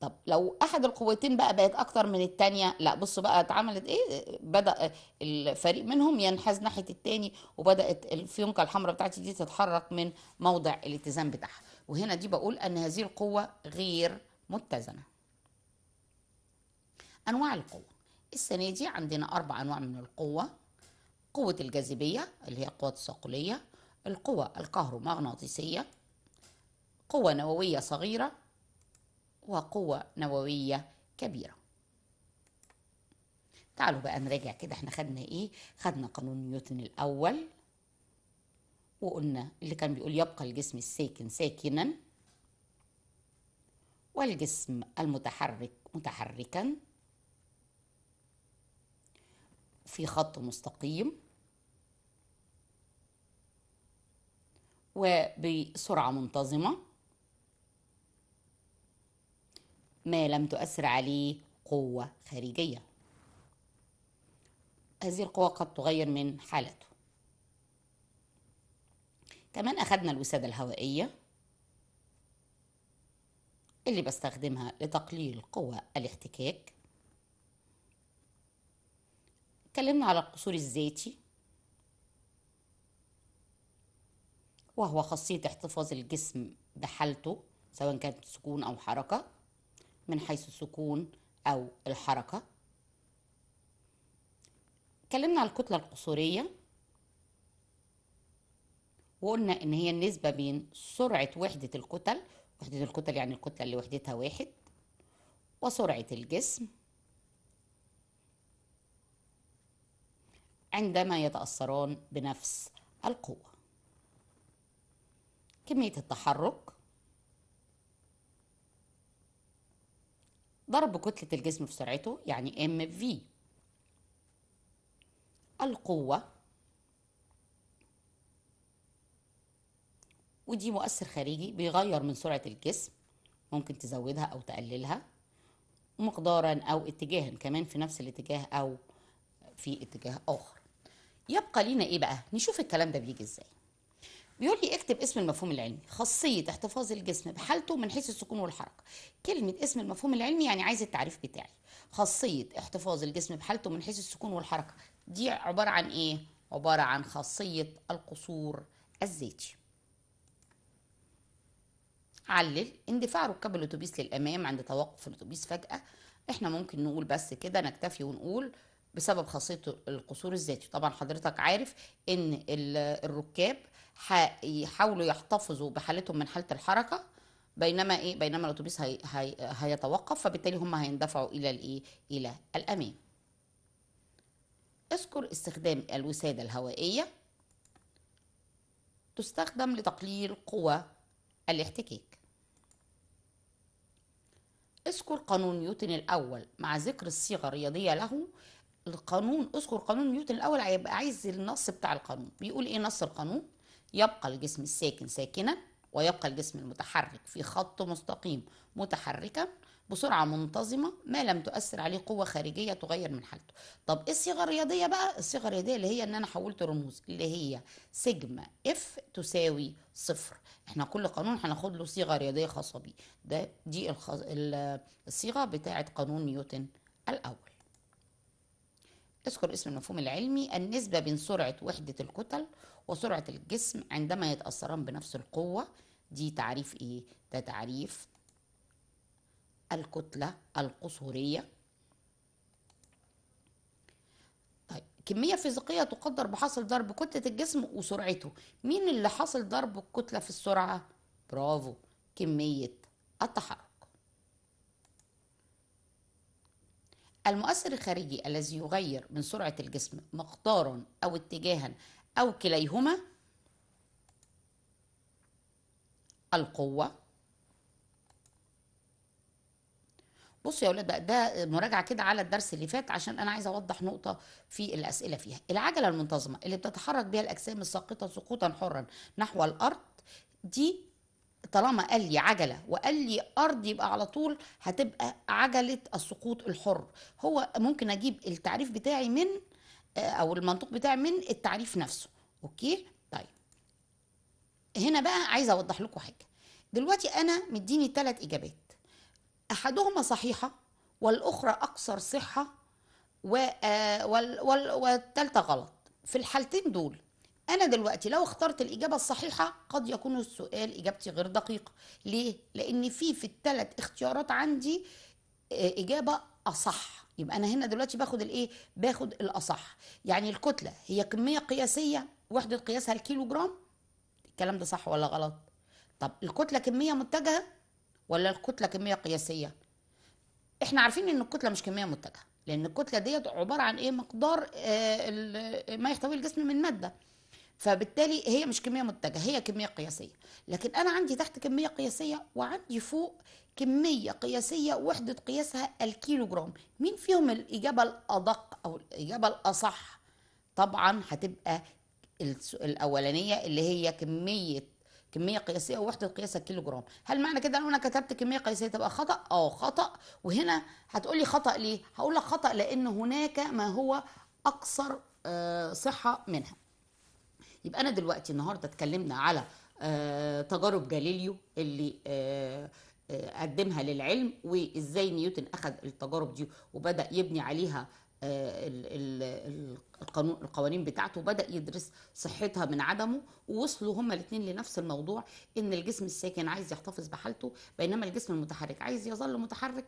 طب لو احد القوتين بقى بقت اكتر من التانية لا بصوا بقى اتعملت ايه بدا الفريق منهم ينحاز ناحيه التاني وبدات الفيونكه الحمراء بتاعتي دي تتحرك من موضع الاتزان بتاعها وهنا دي بقول ان هذه القوه غير متزنه انواع القوه السنه دي عندنا اربع انواع من القوه قوه الجاذبيه اللي هي القوه الثقليه القوه الكهرومغناطيسيه قوه نوويه صغيره وقوة نووية كبيرة تعالوا بقى نراجع كده احنا خدنا ايه خدنا قانون نيوتن الاول وقلنا اللي كان بيقول يبقى الجسم الساكن ساكنا والجسم المتحرك متحركا في خط مستقيم وبسرعة منتظمة ما لم تؤثر عليه قوة خارجية هذه القوة قد تغير من حالته كمان أخذنا الوسادة الهوائية اللي بستخدمها لتقليل قوى الاحتكاك اتكلمنا على القصور الذاتي وهو خاصية احتفاظ الجسم بحالته سواء كانت سكون أو حركة من حيث السكون أو الحركة اتكلمنا عن الكتلة القصورية وقلنا إن هي النسبة بين سرعة وحدة الكتل وحدة الكتل يعني الكتلة اللي وحدتها واحد وسرعة الجسم عندما يتأثران بنفس القوة كمية التحرك ضرب كتلة الجسم في سرعته يعني ام في القوة ودي مؤثر خارجي بيغير من سرعة الجسم ممكن تزودها أو تقللها مقدارا أو اتجاها كمان في نفس الاتجاه أو في اتجاه آخر يبقى لينا إيه بقى نشوف الكلام ده بيجي إزاي بيقول لي اكتب اسم المفهوم العلمي خاصيه احتفاظ الجسم بحالته من حيث السكون والحركه كلمه اسم المفهوم العلمي يعني عايز التعريف بتاعي خاصيه احتفاظ الجسم بحالته من حيث السكون والحركه دي عباره عن ايه عباره عن خاصيه القصور الذاتي علل اندفاع ركاب الاتوبيس للامام عند توقف الاتوبيس فجاه احنا ممكن نقول بس كده نكتفي ونقول بسبب خاصيه القصور الذاتي طبعا حضرتك عارف ان الركاب هيحاولوا يحتفظوا بحالتهم من حاله الحركه بينما ايه بينما الاتوبيس هي هي هيتوقف فبالتالي هم هيندفعوا الى الايه الى الامام اذكر استخدام الوساده الهوائيه تستخدم لتقليل قوى الاحتكاك اذكر قانون نيوتن الاول مع ذكر الصيغه الرياضيه له القانون اذكر قانون نيوتن الاول هيبقى عايز النص بتاع القانون بيقول ايه نص القانون يبقى الجسم الساكن ساكنا ويبقى الجسم المتحرك في خط مستقيم متحركا بسرعة منتظمة ما لم تؤثر عليه قوة خارجية تغير من حالته طب ايه الصيغة الرياضية بقى الصيغة الرياضية اللي هي ان انا حولت رموز اللي هي سيجما اف تساوي صفر احنا كل قانون هناخد له صيغة رياضية خاصة بيه ده دي الصيغة بتاعة قانون نيوتن الاول اذكر اسم المفهوم العلمي النسبة بين سرعة وحدة الكتل وسرعة الجسم عندما يتأثران بنفس القوة دي تعريف ايه؟ ده تعريف الكتلة القصورية طيب كمية فيزيقية تقدر بحاصل ضرب كتلة الجسم وسرعته مين اللي حاصل ضرب الكتلة في السرعة؟ برافو كمية التحرك المؤثر الخارجي الذي يغير من سرعة الجسم مقدارا أو اتجاها أو كليهما القوة بصوا يا أولاد بقى ده مراجعة كده على الدرس اللي فات عشان أنا عايزة أوضح نقطة في الأسئلة فيها العجلة المنتظمة اللي بتتحرك بها الأجسام الساقطة سقوطا حرا نحو الأرض دي طالما قال لي عجلة وقال لي أرض يبقى على طول هتبقى عجلة السقوط الحر هو ممكن أجيب التعريف بتاعي من آه، او المنطوق بتاعي من التعريف نفسه اوكي طيب هنا بقى عايزه اوضح لكم حاجه دلوقتي انا مديني ثلاث اجابات احدهما صحيحه والاخرى اكثر صحه و... آه، والثالثه غلط في الحالتين دول انا دلوقتي لو اخترت الاجابه الصحيحه قد يكون السؤال اجابتي غير دقيقه ليه لان في في الثلاث اختيارات عندي آه، اجابه اصح يبقى انا هنا دلوقتي باخد الايه باخد الاصح يعني الكتله هي كميه قياسيه وحده قياسها الكيلو جرام الكلام ده صح ولا غلط طب الكتله كميه متجهه ولا الكتله كميه قياسيه احنا عارفين ان الكتله مش كميه متجهه لان الكتله ديت عباره عن ايه مقدار آه ما يحتوي الجسم من ماده فبالتالي هي مش كميه متجهه هي كميه قياسيه لكن انا عندي تحت كميه قياسيه وعندي فوق كميه قياسيه وحده قياسها الكيلو جرام مين فيهم الاجابه الادق او الاجابه الاصح طبعا هتبقى الاولانيه اللي هي كميه كميه قياسيه ووحده قياسها كيلو جرام هل معنى كده ان انا كتبت كميه قياسيه تبقى خطا اه خطا وهنا هتقولي خطا ليه هقول لك خطا لان هناك ما هو اكثر آه، صحه منها يبقى انا دلوقتي النهارده اتكلمنا على آه، تجارب جاليليو اللي آه، آه، قدمها للعلم وازاي نيوتن اخذ التجارب دي وبدا يبني عليها القانون القوانين بتاعته وبدا يدرس صحتها من عدمه ووصلوا هما الاثنين لنفس الموضوع ان الجسم الساكن عايز يحتفظ بحالته بينما الجسم المتحرك عايز يظل متحرك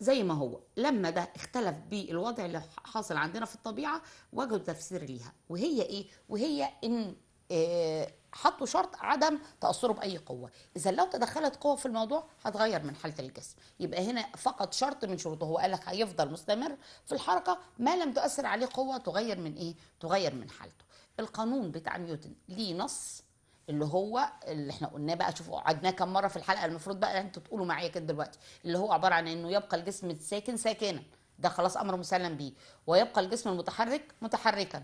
زي ما هو لما ده اختلف بالوضع اللي حاصل عندنا في الطبيعه وجدوا تفسير ليها وهي ايه وهي ان آه، حطوا شرط عدم تاثره باي قوه اذا لو تدخلت قوه في الموضوع هتغير من حاله الجسم يبقى هنا فقط شرط من شروطه هو قال لك هيفضل مستمر في الحركه ما لم تؤثر عليه قوه تغير من ايه تغير من حالته القانون بتاع نيوتن ليه نص اللي هو اللي احنا قلناه بقى شوفوا قعدناه كم مره في الحلقه المفروض بقى انتوا تقولوا معايا كده دلوقتي اللي هو عباره عن انه يبقى الجسم ساكن ساكنا ده خلاص امر مسلم بيه ويبقى الجسم المتحرك متحركا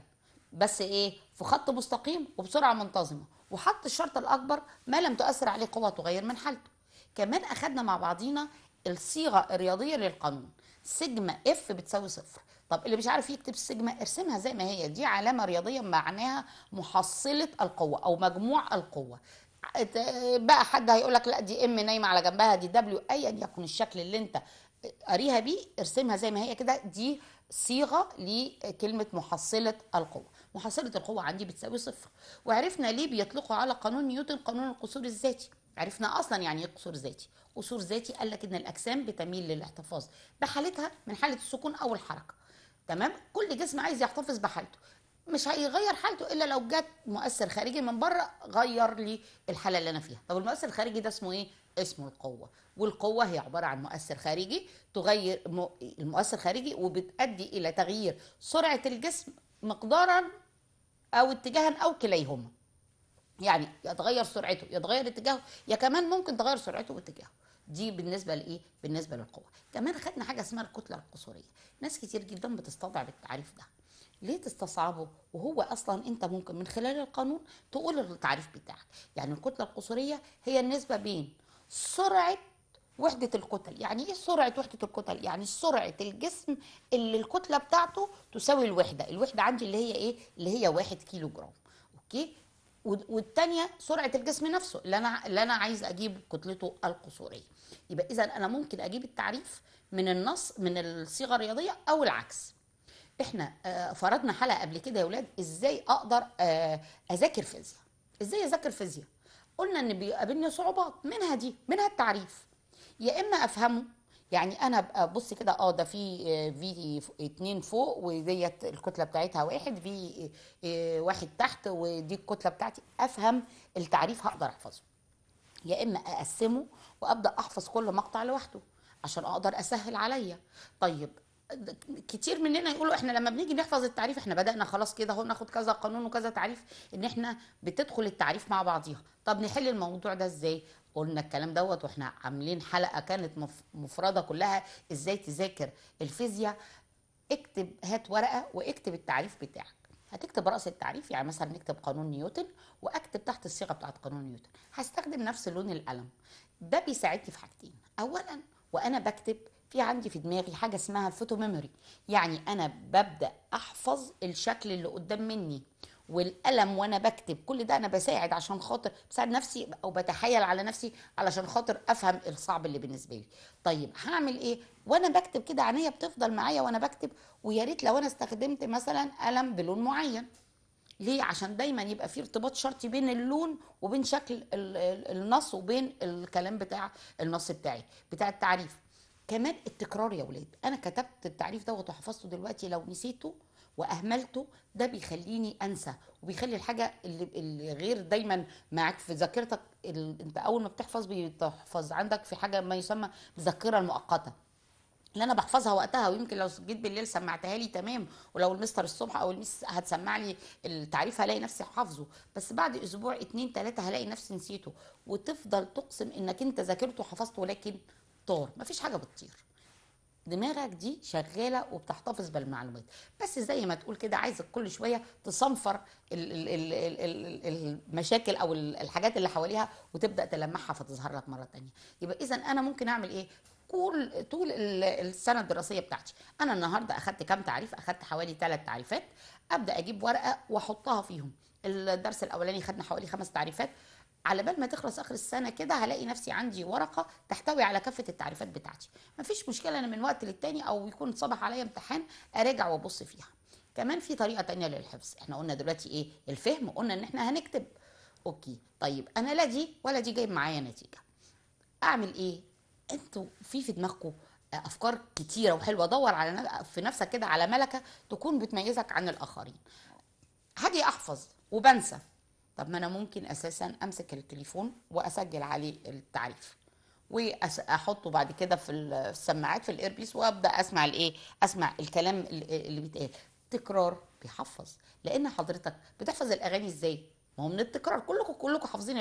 بس ايه في خط مستقيم وبسرعه منتظمه وحط الشرط الاكبر ما لم تؤثر عليه قوه تغير من حالته كمان اخذنا مع بعضينا الصيغه الرياضيه للقانون سيجما اف بتساوي صفر طب اللي مش عارف يكتب سيجما ارسمها زي ما هي دي علامه رياضيه معناها محصله القوه او مجموع القوه بقى حد هيقول لك لا دي ام نايمه على جنبها دي دبليو ايا يكن الشكل اللي انت قاريها بيه ارسمها زي ما هي كده دي صيغه لكلمه محصله القوه محصله القوه عندي بتساوي صفر وعرفنا ليه بيطلقوا على قانون نيوتن قانون القصور الذاتي عرفنا اصلا يعني ايه قصور ذاتي قصور ذاتي قال لك ان الاجسام بتميل للاحتفاظ بحالتها من حاله السكون او الحركه تمام كل جسم عايز يحتفظ بحالته مش هيغير حالته الا لو جت مؤثر خارجي من بره غير لي الحاله اللي انا فيها طب المؤثر الخارجي ده اسمه ايه اسمه القوه والقوه هي عباره عن مؤثر خارجي تغير المؤثر الخارجي وبتؤدي الى تغيير سرعه الجسم مقدارا او اتجاها او كليهما يعني يتغير سرعته يتغير اتجاهه يا كمان ممكن تغير سرعته واتجاهه دي بالنسبه لايه بالنسبه للقوه كمان خدنا حاجه اسمها الكتله القصوريه ناس كتير جدا بتستضعف التعريف ده ليه تستصعبه وهو اصلا انت ممكن من خلال القانون تقول التعريف بتاعك يعني الكتله القصوريه هي النسبه بين سرعه وحدة الكتل يعني ايه سرعة وحدة الكتل يعني سرعة الجسم اللي الكتلة بتاعته تساوي الوحدة الوحدة عندي اللي هي ايه اللي هي واحد كيلو جرام اوكي والتانية سرعة الجسم نفسه اللي انا اللي انا عايز اجيب كتلته القصورية يبقى اذا انا ممكن اجيب التعريف من النص من الصيغه الرياضيه او العكس احنا آه، فرضنا حلقه قبل كده يا ولاد ازاي اقدر آه، اذاكر فيزياء ازاي اذاكر فيزياء قلنا ان بيقابلني صعوبات منها دي منها التعريف يا اما افهمه يعني انا ابقى بص كده اه ده في آه، في اتنين فوق وديت الكتله بتاعتها واحد في واحد تحت ودي الكتله بتاعتي افهم التعريف هقدر احفظه يا اما اقسمه وابدا احفظ كل مقطع لوحده عشان اقدر اسهل عليا طيب كتير مننا يقولوا احنا لما بنيجي نحفظ التعريف احنا بدانا خلاص كده اهو ناخد كذا قانون وكذا تعريف ان احنا بتدخل التعريف مع بعضيها طب نحل الموضوع ده ازاي قلنا الكلام دوت واحنا عاملين حلقه كانت مفرده كلها ازاي تذاكر الفيزياء اكتب هات ورقه واكتب التعريف بتاعك هتكتب راس التعريف يعني مثلا نكتب قانون نيوتن واكتب تحت الصيغه بتاعه قانون نيوتن هستخدم نفس لون القلم ده بيساعدني في حاجتين اولا وانا بكتب في عندي في دماغي حاجه اسمها الفوتو ميموري يعني انا ببدا احفظ الشكل اللي قدام مني والقلم وانا بكتب كل ده انا بساعد عشان خاطر بساعد نفسي او بتحايل على نفسي علشان خاطر افهم الصعب اللي بالنسبه لي طيب هعمل ايه وانا بكتب كده عينيا بتفضل معايا وانا بكتب ويا ريت لو انا استخدمت مثلا قلم بلون معين ليه عشان دايما يبقى في ارتباط شرطي بين اللون وبين شكل النص وبين الكلام بتاع النص بتاعي بتاع التعريف كمان التكرار يا ولاد انا كتبت التعريف دوت وحفظته دلوقتي لو نسيته واهملته ده بيخليني انسى وبيخلي الحاجه اللي, اللي غير دايما معاك في ذاكرتك انت اول ما بتحفظ بتحفظ عندك في حاجه ما يسمى بالذاكره المؤقته اللي انا بحفظها وقتها ويمكن لو جيت بالليل سمعتها لي تمام ولو المستر الصبح او المس هتسمع لي التعريف هلاقي نفسي حافظه بس بعد اسبوع اتنين تلاته هلاقي نفسي نسيته وتفضل تقسم انك انت ذاكرته وحفظته ولكن طار مفيش حاجه بتطير دماغك دي شغاله وبتحتفظ بالمعلومات بس زي ما تقول كده عايزك كل شويه تصنفر المشاكل او الحاجات اللي حواليها وتبدا تلمعها فتظهر لك مره تانية يبقى اذا انا ممكن اعمل ايه كل طول السنه الدراسيه بتاعتي انا النهارده اخدت كام تعريف اخدت حوالي ثلاث تعريفات ابدا اجيب ورقه واحطها فيهم الدرس الاولاني خدنا حوالي خمس تعريفات على بال ما تخلص اخر السنه كده هلاقي نفسي عندي ورقه تحتوي على كافه التعريفات بتاعتي مفيش مشكله انا من وقت للتاني او يكون صبح عليا امتحان اراجع وابص فيها كمان في طريقه تانية للحفظ احنا قلنا دلوقتي ايه الفهم قلنا ان احنا هنكتب اوكي طيب انا لا دي ولا دي جايب معايا نتيجه اعمل ايه انتوا في في دماغكم افكار كتيره وحلوه دور على في نفسك كده على ملكه تكون بتميزك عن الاخرين هاجي احفظ وبنسى طب ما انا ممكن اساسا امسك التليفون واسجل عليه التعريف واحطه بعد كده في السماعات في الايربيس وابدا اسمع الايه اسمع الكلام اللي بيتقال تكرار بيحفظ لان حضرتك بتحفظ الاغاني ازاي ما هو من التكرار كلكم كلكم حافظين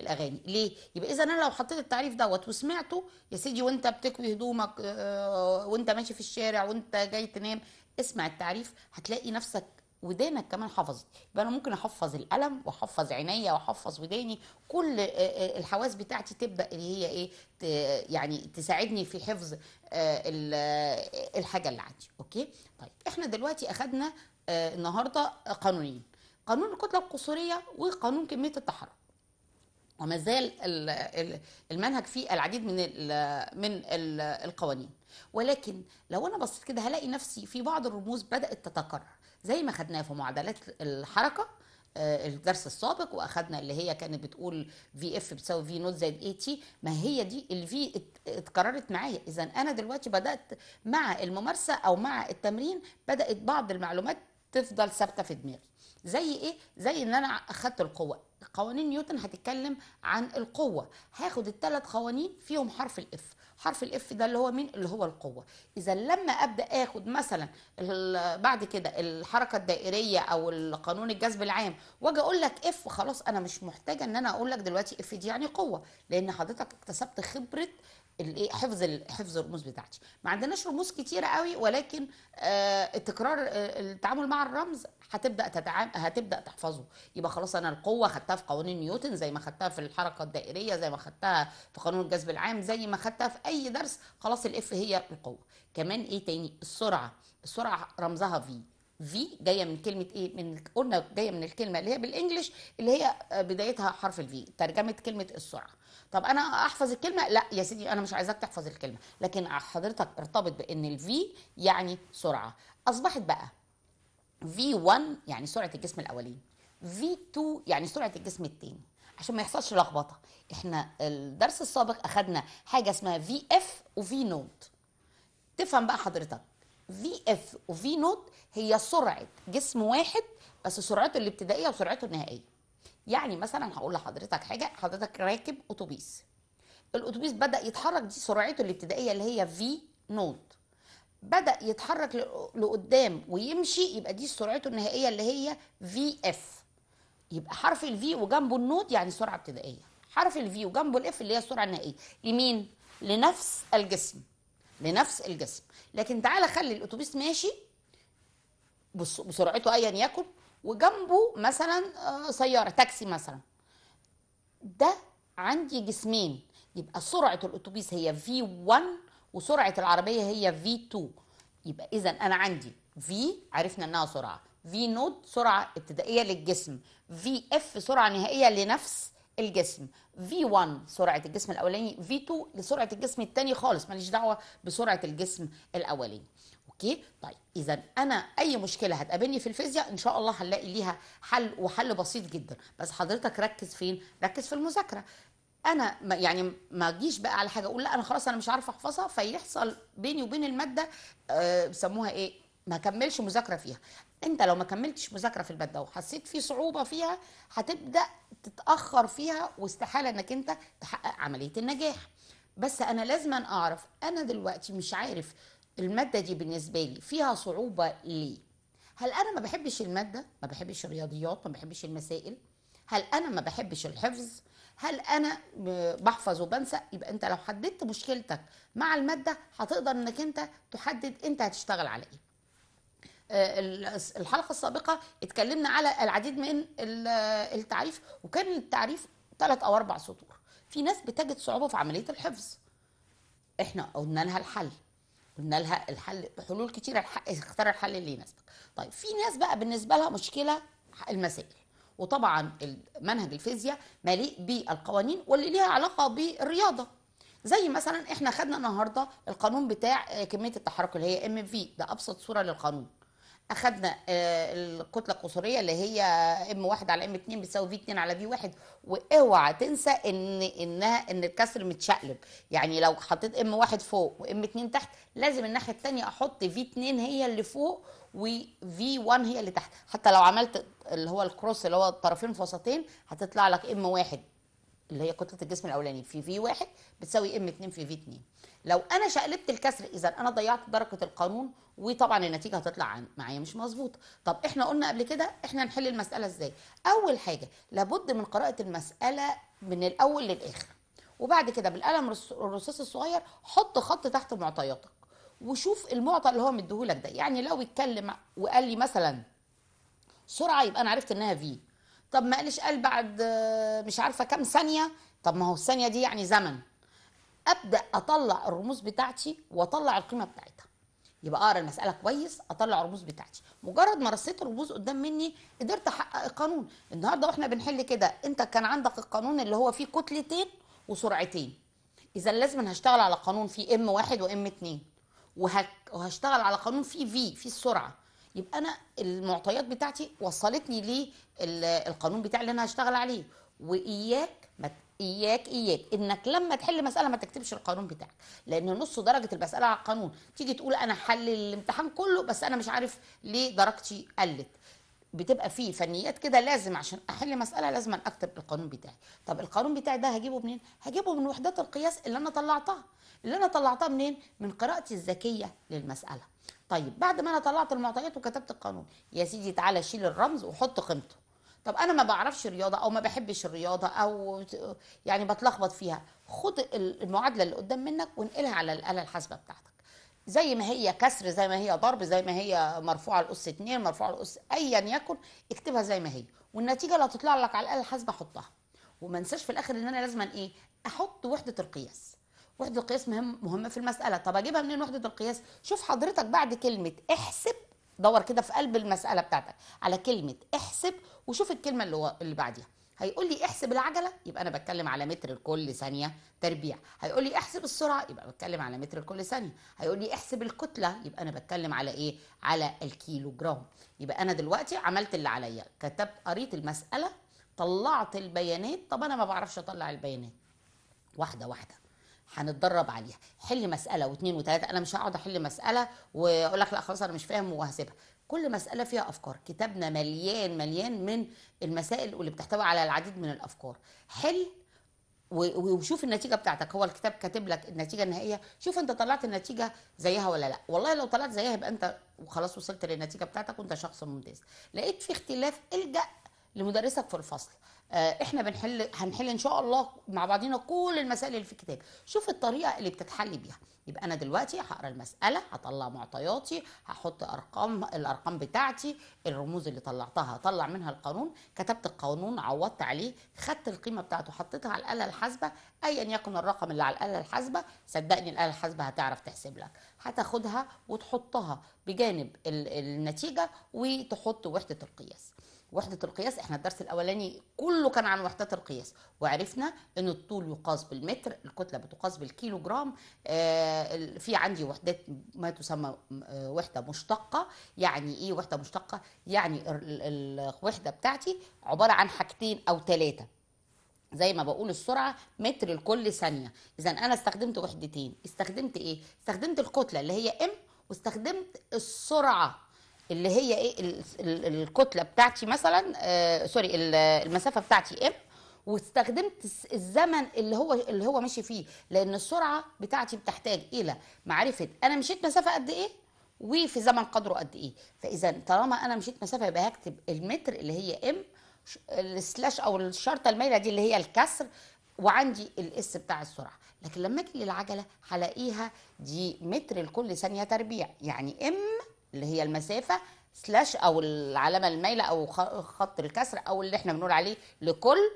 الاغاني ليه يبقى اذا انا لو حطيت التعريف دوت وسمعته يا سيدي وانت بتكوي هدومك آه، وانت ماشي في الشارع وانت جاي تنام اسمع التعريف هتلاقي نفسك ودانك كمان حفظت يبقى انا ممكن احفظ القلم واحفظ عينيا واحفظ وداني كل الحواس بتاعتي تبدا اللي هي ايه يعني تساعدني في حفظ الحاجه اللي عندي اوكي طيب احنا دلوقتي اخدنا النهارده قانونين قانون الكتله القصوريه وقانون كميه التحرك وما زال المنهج فيه العديد من من القوانين ولكن لو انا بصيت كده هلاقي نفسي في بعض الرموز بدات تتكرر زي ما خدناه في معادلات الحركه آه، الدرس السابق واخدنا اللي هي كانت بتقول في اف بتساوي في نوت زائد اي تي ما هي دي الفي اتكررت معايا اذا انا دلوقتي بدات مع الممارسه او مع التمرين بدات بعض المعلومات تفضل ثابته في دماغي زي ايه زي ان انا اخدت القوه قوانين نيوتن هتتكلم عن القوة هاخد الثلاث قوانين فيهم حرف الاف حرف الاف ده اللي هو مين اللي هو القوة اذا لما ابدأ اخد مثلا بعد كده الحركة الدائرية او القانون الجذب العام واجي اقول لك اف خلاص انا مش محتاجة ان انا اقول لك دلوقتي اف دي يعني قوة لان حضرتك اكتسبت خبرة الايه حفظ حفظ الرموز بتاعتي ما عندناش رموز كتيره قوي ولكن آه، التكرار آه، التعامل مع الرمز هتبدا تتعام هتبدا تحفظه يبقى خلاص انا القوه خدتها في قوانين نيوتن زي ما خدتها في الحركه الدائريه زي ما خدتها في قانون الجذب العام زي ما خدتها في اي درس خلاص الاف هي القوه كمان ايه تاني السرعه السرعه رمزها في في جايه من كلمه ايه من قلنا جايه من الكلمه اللي هي بالانجلش اللي هي آه، بدايتها حرف الفي ترجمه كلمه السرعه طب انا احفظ الكلمه لا يا سيدي انا مش عايزاك تحفظ الكلمه لكن حضرتك ارتبط بان الفي يعني سرعه اصبحت بقي في V1 يعني سرعه الجسم الاولين في 2 يعني سرعه الجسم الثاني عشان ما يحصلش لخبطه احنا الدرس السابق اخدنا حاجه اسمها في اف وفي نوت تفهم بقى حضرتك في اف وفي نوت هي سرعه جسم واحد بس سرعته الابتدائيه وسرعته النهائيه يعني مثلا هقول لحضرتك حاجه حضرتك راكب اتوبيس الاتوبيس بدا يتحرك دي سرعته الابتدائيه اللي هي في نوت بدا يتحرك لقدام ويمشي يبقى دي سرعته النهائيه اللي هي في اف يبقى حرف الفي وجنبه النوت يعني سرعه ابتدائيه حرف الفي وجنبه الاف اللي هي السرعه النهائيه لمين لنفس الجسم لنفس الجسم لكن تعالى خلي الاتوبيس ماشي بسرعته ايا يكن وجنبه مثلا آه، سياره تاكسي مثلا ده عندي جسمين يبقى سرعه الاتوبيس هي في 1 وسرعه العربيه هي في 2 يبقى اذا انا عندي في عرفنا انها سرعه في نود سرعه ابتدائيه للجسم في اف سرعه نهائيه لنفس الجسم V1 سرعة الجسم الأولاني V2 لسرعة الجسم الثاني خالص ماليش دعوة بسرعة الجسم الأولاني اوكي طيب اذا انا اي مشكله هتقابلني في الفيزياء ان شاء الله هنلاقي ليها حل وحل بسيط جدا بس حضرتك ركز فين ركز في المذاكره انا ما يعني ما اجيش بقى على حاجه اقول لا انا خلاص انا مش عارفه احفظها فيحصل بيني وبين الماده آه بيسموها ايه ما كملش مذاكره فيها انت لو ما كملتش مذاكره في الماده وحسيت في صعوبه فيها هتبدا تتاخر فيها واستحاله انك انت تحقق عمليه النجاح بس انا لازم أن اعرف انا دلوقتي مش عارف الماده دي بالنسبه لي فيها صعوبه ليه هل انا ما بحبش الماده ما بحبش الرياضيات ما بحبش المسائل هل انا ما بحبش الحفظ هل انا بحفظ وبنسى يبقى انت لو حددت مشكلتك مع الماده هتقدر انك انت تحدد انت هتشتغل على ايه آه، الحلقه السابقه اتكلمنا على العديد من التعريف وكان التعريف ثلاث او اربع سطور في ناس بتجد صعوبه في عمليه الحفظ احنا قلنا لها الحل قلنا لها الحل حلول كتيره اختار الحل اللي يناسبك طيب في ناس بقى بالنسبه لها مشكله المسائل وطبعا منهج الفيزياء مليء بالقوانين واللي ليها علاقه بالرياضه زي مثلا احنا خدنا النهارده القانون بتاع آه، كميه التحرك اللي هي ام في ده ابسط صوره للقانون اخذنا آه، الكتله القصوريه اللي هي ام 1 على ام 2 بتساوي في 2 على في 1 واوعى تنسى ان انها ان الكسر متشقلب يعني لو حطيت ام 1 فوق وام 2 تحت لازم الناحيه الثانيه احط في 2 هي اللي فوق وفي 1 هي اللي تحت حتى لو عملت اللي هو الكروس اللي هو الطرفين في وسطين هتطلع لك ام 1 اللي هي كتله الجسم الاولاني في في 1 بتساوي ام 2 في في 2 لو انا شقلبت الكسر اذا انا ضيعت درجه القانون وطبعا النتيجه هتطلع معايا مش مظبوطه طب احنا قلنا قبل كده احنا نحل المساله ازاي اول حاجه لابد من قراءه المساله من الاول للاخر وبعد كده بالقلم الرصاص الصغير حط خط تحت معطياتك وشوف المعطى اللي هو مديهولك ده يعني لو اتكلم وقال لي مثلا سرعه يبقى انا عرفت انها في طب ما قالش قال بعد مش عارفه كام ثانيه طب ما هو الثانيه دي يعني زمن ابدا اطلع الرموز بتاعتي واطلع القيمه بتاعتها يبقى اقرا المساله كويس اطلع الرموز بتاعتي مجرد ما رصيت الرموز قدام مني قدرت احقق القانون النهارده واحنا بنحل كده انت كان عندك القانون اللي هو فيه كتلتين وسرعتين اذا لازم هشتغل على قانون فيه ام واحد وام اتنين وهشتغل على قانون فيه في في السرعه يبقى انا المعطيات بتاعتي وصلتني للقانون بتاعي اللي انا هشتغل عليه واياك ما اياك اياك انك لما تحل مساله ما تكتبش القانون بتاعك لان نص درجه المساله على القانون تيجي تقول انا حل الامتحان كله بس انا مش عارف ليه درجتي قلت بتبقى فيه فنيات كده لازم عشان احل مساله لازم اكتب القانون بتاعي طب القانون بتاعي ده هجيبه منين هجيبه من وحدات القياس اللي انا طلعتها اللي انا طلعتها منين من قراءتي الذكيه للمساله طيب بعد ما انا طلعت المعطيات وكتبت القانون يا سيدي تعالى شيل الرمز وحط قيمته طب انا ما بعرفش رياضه او ما بحبش الرياضه او يعني بتلخبط فيها خد المعادله اللي قدام منك وانقلها على الاله الحاسبه بتاعتك زي ما هي كسر زي ما هي ضرب زي ما هي مرفوعه الاس 2 مرفوعه الاس ايا يكن اكتبها زي ما هي والنتيجه اللي هتطلع لك على الاله الحاسبه حطها وما انساش في الاخر ان انا لازم ايه احط وحده القياس وحده القياس مهم مهمه في المساله طب اجيبها منين وحده القياس شوف حضرتك بعد كلمه احسب دور كده في قلب المساله بتاعتك على كلمه احسب وشوف الكلمه اللي, هو اللي بعديها هيقول لي احسب العجله يبقى انا بتكلم على متر لكل ثانيه تربيع هيقول لي احسب السرعه يبقى بتكلم على متر لكل ثانيه هيقول لي احسب الكتله يبقى انا بتكلم على ايه على الكيلو جرام يبقى انا دلوقتي عملت اللي عليا كتبت قريت المساله طلعت البيانات طب انا ما بعرفش اطلع البيانات واحده واحده هنتدرب عليها حل مساله واثنين وثلاثه انا مش هقعد احل مساله واقول لك لا خلاص انا مش فاهم وهسيبها كل مساله فيها افكار كتابنا مليان مليان من المسائل واللي بتحتوي على العديد من الافكار حل وشوف النتيجه بتاعتك هو الكتاب كاتب لك النتيجه النهائيه شوف انت طلعت النتيجه زيها ولا لا والله لو طلعت زيها يبقى انت وخلاص وصلت للنتيجه بتاعتك وانت شخص ممتاز لقيت في اختلاف الجا لمدرسك في الفصل آه، احنا بنحل هنحل ان شاء الله مع بعضينا كل المسائل اللي في الكتاب شوف الطريقه اللي بتتحل بيها يبقى انا دلوقتي هقرا المساله هطلع معطياتي هحط ارقام الارقام بتاعتي الرموز اللي طلعتها هطلع منها القانون كتبت القانون عوضت عليه خدت القيمه بتاعته حطيتها على الاله الحاسبه ايا يكن الرقم اللي على الاله الحاسبه صدقني الاله الحاسبه هتعرف تحسب لك هتاخدها وتحطها بجانب النتيجه وتحط وحده القياس وحده القياس احنا الدرس الاولاني كله كان عن وحدات القياس وعرفنا ان الطول يقاس بالمتر الكتله بتقاس بالكيلو جرام آه، في عندي وحدات ما تسمى آه، وحده مشتقه يعني ايه وحده مشتقه يعني الوحده بتاعتي عباره عن حاجتين او ثلاثه زي ما بقول السرعه متر لكل ثانيه اذا انا استخدمت وحدتين استخدمت ايه استخدمت الكتله اللي هي ام واستخدمت السرعه اللي هي ايه الكتله بتاعتي مثلا آه سوري المسافه بتاعتي ام واستخدمت الزمن اللي هو اللي هو ماشي فيه لان السرعه بتاعتي بتحتاج الى معرفه انا مشيت مسافه قد ايه وفي زمن قدره قد ايه فاذا طالما انا مشيت مسافه يبقى هكتب المتر اللي هي ام السلاش او الشرطه المايله دي اللي هي الكسر وعندي الاس بتاع السرعه لكن لما اجي للعجله هلاقيها دي متر لكل ثانيه تربيع يعني ام اللي هي المسافه سلاش او العلامه المايله او خط الكسر او اللي احنا بنقول عليه لكل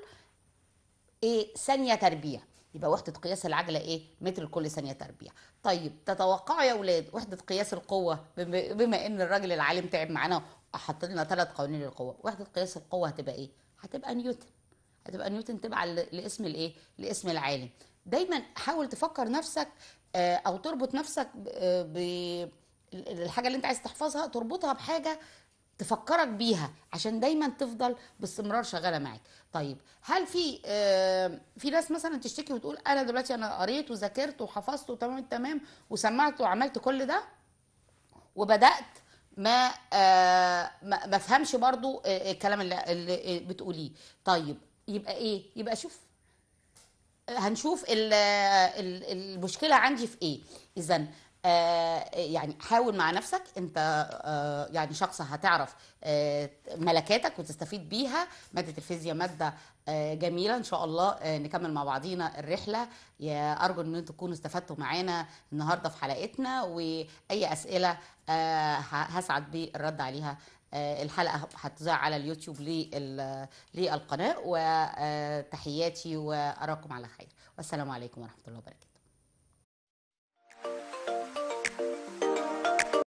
ايه ثانيه تربيع يبقى وحده قياس العجله ايه متر لكل ثانيه تربيع طيب تتوقعوا يا اولاد وحده قياس القوه بما ان الراجل العالم تعب معانا وحط لنا ثلاث قوانين للقوه وحده قياس القوه هتبقى ايه هتبقى نيوتن هتبقى نيوتن تبع لاسم الايه لاسم العالم دايما حاول تفكر نفسك آه، او تربط نفسك ب آه، الحاجه اللي انت عايز تحفظها تربطها بحاجه تفكرك بيها عشان دايما تفضل باستمرار شغاله معاك طيب هل في آه، في ناس مثلا تشتكي وتقول انا دلوقتي انا قريت وذاكرت وحفظت وتمام التمام وسمعت وعملت كل ده وبدات ما آه، ما افهمش برضو آه، الكلام اللي, اللي بتقوليه طيب يبقى ايه يبقى شوف هنشوف المشكله عندي في ايه اذا آه، يعني حاول مع نفسك انت آه، يعني شخص هتعرف آه، ملكاتك وتستفيد بيها ماده الفيزياء ماده جميله ان شاء الله نكمل مع بعضينا الرحله يا ارجو ان انتم تكونوا استفدتوا معانا النهارده في حلقتنا واي اسئله هسعد بالرد عليها الحلقه هتذاع على اليوتيوب للقناه وتحياتي واراكم على خير والسلام عليكم ورحمه الله وبركاته